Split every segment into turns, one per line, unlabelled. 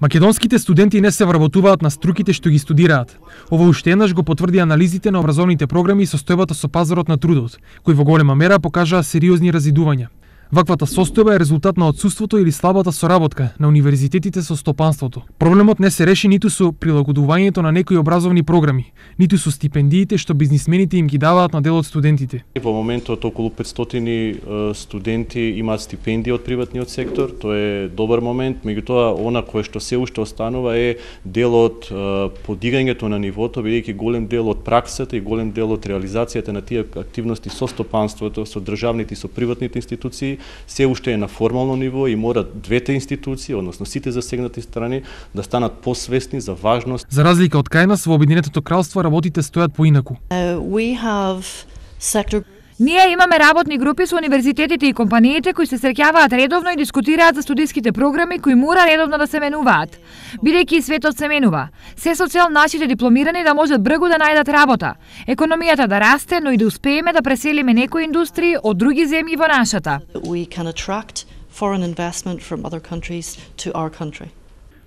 Македонските студенти не се вработуваат на струките што ги студираат. Ова уште еднаш го потврди анализите на образовните програми и состојбата со пазарот на трудот, кои во голема мера покажаа сериозни разидувања. Ваквата состојба е резултат на отсуството или слабата соработка на универзитетите со стопанството. Проблемот не се реши ниту со прилагодувањето на некои образовни програми, ниту со стипендиите што бизнисмените им ги даваат на дел од студентите.
Во моментот околу 500 студенти имаат стипендии од приватниот сектор, тоа е добар момент, меѓутоа она кое што се уште останува е дел од подигањето на нивото, бидејќи голем дел од праксата и голем дел од реализацијата на тие активности со стопанството, со државните и со приватните институции се уште е на формално ниво и мора двете институции, односно сите засегнати страни, да станат посвесни за важност. За
разлика од Кајнас, во Обединетото кралство работите стојат поинаку.
Uh, Ние имаме работни групи со универзитетите и компаниите кои се среќаваат редовно и дискутираат за студиските програми кои мора редовно да се менуваат, бидејќи светот се менува. Се со цел нашите дипломирани да можат бргу да најдат работа, економијата да расте, но и да успееме да преселиме некои индустрии од други земји во нашата.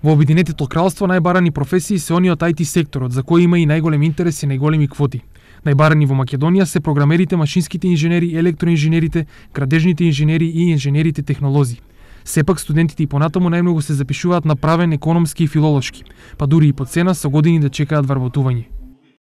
Во Обединетото кралство најбарани професии се они од IT секторот, за кои има и најголем интерес и најголеми квоти. Најбарани во Македонија се програмерите, машинските инженери, електроинженерите, градежните инженери и инженерите технолози. Сепак студентите и понатаму најмногу се запишуваат на правен, економски и филолошки, па дури и по цена со години да чекаат вработување.